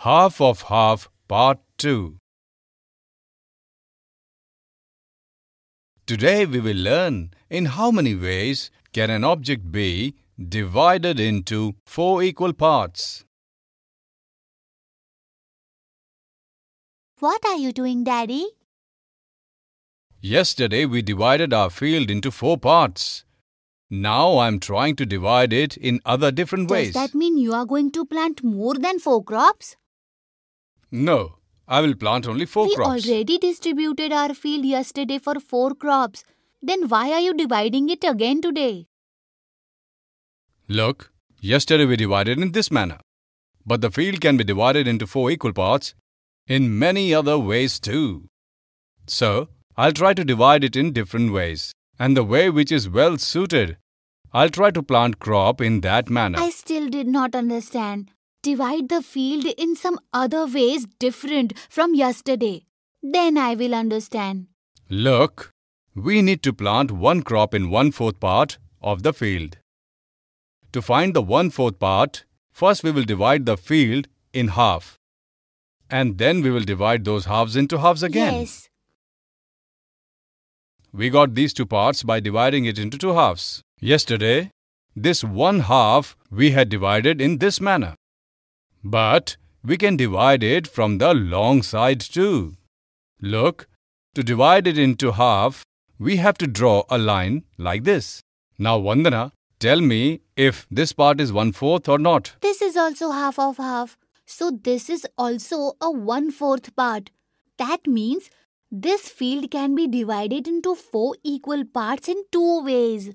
Half of Half Part 2 Today we will learn in how many ways can an object be divided into four equal parts. What are you doing, Daddy? Yesterday we divided our field into four parts. Now I'm trying to divide it in other different Does ways. Does that mean you are going to plant more than four crops? No, I will plant only four we crops. We already distributed our field yesterday for four crops. Then why are you dividing it again today? Look, yesterday we divided in this manner. But the field can be divided into four equal parts in many other ways too. So, I'll try to divide it in different ways. And the way which is well suited, I'll try to plant crop in that manner. I still did not understand. Divide the field in some other ways different from yesterday. Then I will understand. Look, we need to plant one crop in one-fourth part of the field. To find the one-fourth part, first we will divide the field in half. And then we will divide those halves into halves again. Yes. We got these two parts by dividing it into two halves. Yesterday, this one half we had divided in this manner. But we can divide it from the long side too. Look, to divide it into half, we have to draw a line like this. Now, Vandana, tell me if this part is one-fourth or not. This is also half of half. So, this is also a one-fourth part. That means this field can be divided into four equal parts in two ways.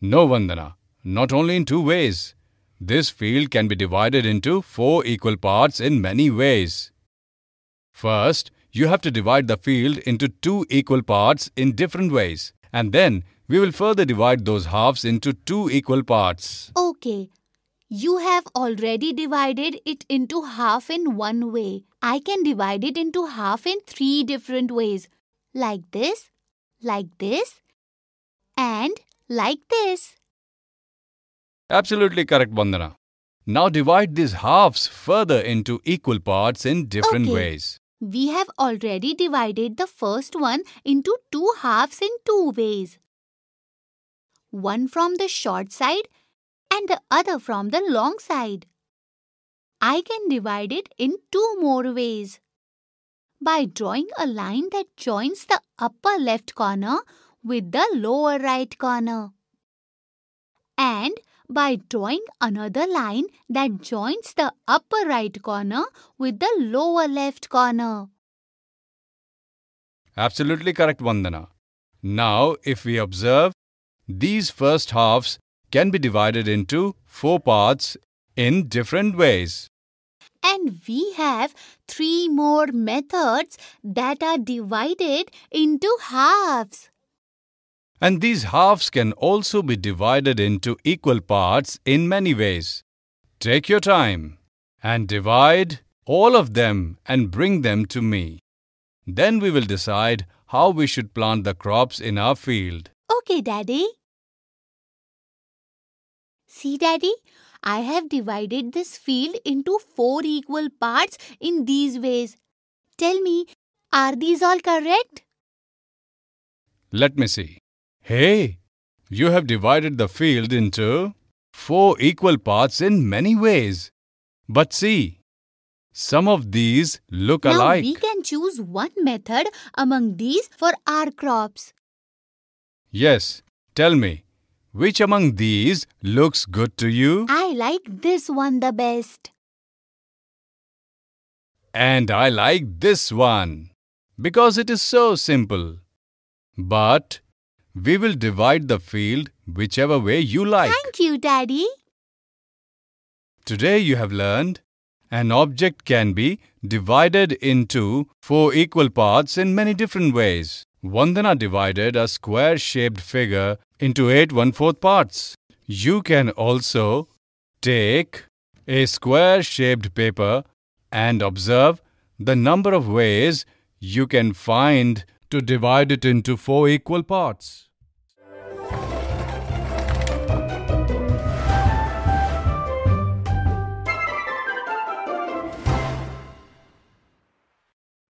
No, Vandana, not only in two ways. This field can be divided into four equal parts in many ways. First, you have to divide the field into two equal parts in different ways. And then we will further divide those halves into two equal parts. Okay. You have already divided it into half in one way. I can divide it into half in three different ways. Like this, like this, and like this. Absolutely correct, Bandana. Now divide these halves further into equal parts in different okay. ways. We have already divided the first one into two halves in two ways. One from the short side and the other from the long side. I can divide it in two more ways. By drawing a line that joins the upper left corner with the lower right corner. And by drawing another line that joins the upper right corner with the lower left corner. Absolutely correct, Vandana. Now, if we observe, these first halves can be divided into four parts in different ways. And we have three more methods that are divided into halves. And these halves can also be divided into equal parts in many ways. Take your time and divide all of them and bring them to me. Then we will decide how we should plant the crops in our field. Okay, Daddy. See, Daddy, I have divided this field into four equal parts in these ways. Tell me, are these all correct? Let me see. Hey, you have divided the field into four equal parts in many ways. But see, some of these look now alike. we can choose one method among these for our crops. Yes, tell me, which among these looks good to you? I like this one the best. And I like this one because it is so simple. But we will divide the field whichever way you like. Thank you, Daddy. Today you have learned an object can be divided into four equal parts in many different ways. Vandana divided a square-shaped figure into eight one-fourth parts. You can also take a square-shaped paper and observe the number of ways you can find to divide it into four equal parts.